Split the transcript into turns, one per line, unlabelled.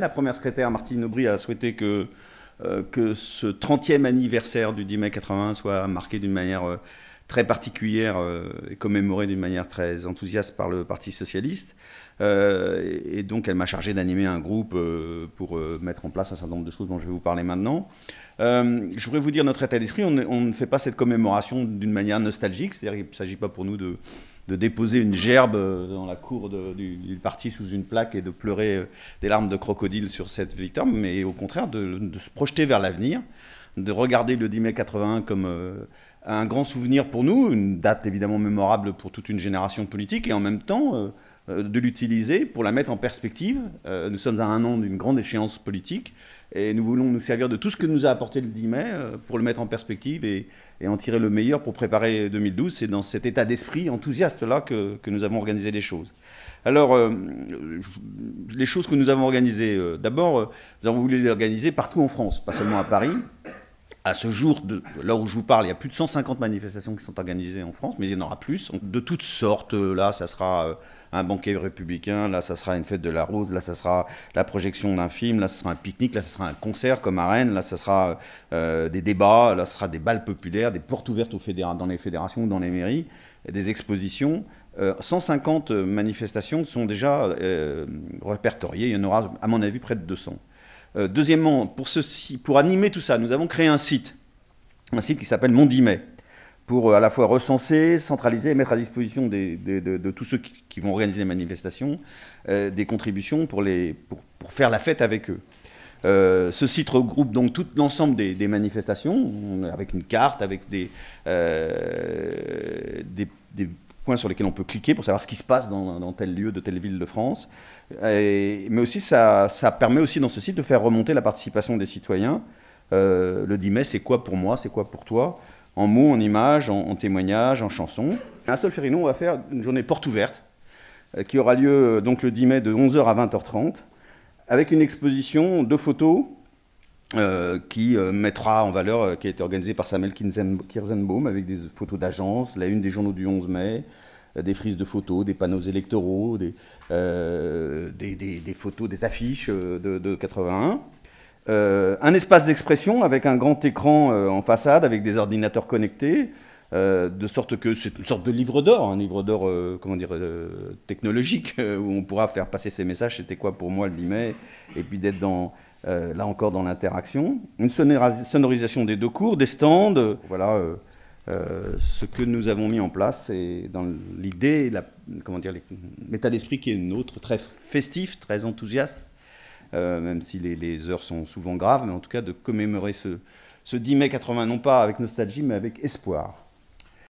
La première secrétaire, Martine Aubry, a souhaité que, euh, que ce 30e anniversaire du 10 mai 80 soit marqué d'une manière euh, très particulière euh, et commémoré d'une manière très enthousiaste par le Parti socialiste. Et, donc, elle m'a chargé d'animer un groupe pour mettre en place un certain nombre de choses dont je vais vous parler maintenant. je voudrais vous dire notre état d'esprit. On, on, ne fait pas cette commémoration d'une manière nostalgique, c'est-à-dire qu'il ne s'agit pas pour nous de de déposer une gerbe euh, dans la cour de, du, parti sous une plaque et de pleurer euh, des larmes de crocodile sur cette victime, mais au contraire de, de se projeter vers l'avenir, de regarder le 10 mai 81 comme euh, un grand souvenir pour nous, une date évidemment mémorable pour toute une génération politique, et en même temps euh, euh, de l'utiliser pour la mettre en perspective. Euh, nous sommes à un an d'une grande échéance politique, et nous voulons nous servir de tout ce que nous a apporté le 10 mai pour le mettre en perspective et, en tirer le meilleur pour préparer 2012. C'est dans cet état d'esprit enthousiaste-là que, que, nous avons organisé les choses. Alors, les choses que nous avons organisées, d'abord, nous avons voulu les organiser partout en France, pas seulement à Paris à ce jour, là où je vous parle, il y a plus de 150 manifestations qui sont organisées en France, mais il y en aura plus, de toutes sortes. Euh, là, ça sera euh, un banquet républicain, là, ça sera une fête de la rose, là, ça sera la projection d'un film, là, ça sera un pique-nique, là, ça sera un concert comme à Rennes, là, ça sera euh, des débats, là, ça sera des balles populaires, des portes ouvertes dans les fédérations ou dans les mairies, des expositions. 150 manifestations sont déjà répertoriées, il y en aura, à mon avis, près de 200. Euh, deuxièmement, pour, animer tout ça, nous avons créé un site, un site qui s'appelle Mondimet, pour euh, à la fois recenser, centraliser et mettre à disposition de, tous ceux qui vont organiser les manifestations euh, des contributions pour, faire la fête avec eux. ce site regroupe donc tout l'ensemble des, manifestations, avec une carte, avec des sur lesquels on peut cliquer pour savoir ce qui se passe dans, tel lieu de telle ville de France. mais aussi, ça, permet aussi dans ce site de faire remonter la participation des citoyens. Euh, le 10 mai, c'est quoi pour moi, c'est quoi pour toi En mots, en images, en, témoignages, en chansons. À Solferino, on va faire une journée porte ouverte euh, qui aura lieu euh, donc le 10 mai de 11h à 20h30 avec une exposition de photos euh, qui euh, mettra en valeur, euh, qui a été organisé par Samuel Kirzenbaum, avec des photos d'agence, la une des journaux du 11 mai, des frises de photos, des panneaux électoraux, des, photos, des affiches de, de 81. Euh, un espace d'expression avec un grand écran euh, en façade, avec des ordinateurs connectés, euh, de sorte que c'est une sorte de livre d'or, un livre d'or, comment dire, technologique, où on pourra faire passer ses messages, c'était quoi pour moi le 10 mai, et puis d'être dans, là encore dans l'interaction. Une sonorisation des deux cours, des stands, voilà. ce que nous avons mis en place et dans l'idée, comment dire, l'état d'esprit qui est nôtre, très festif, très enthousiaste, euh, même si les, heures sont souvent graves, mais en tout cas de commémorer ce, ce 10 mai 80, non pas avec nostalgie, mais avec espoir.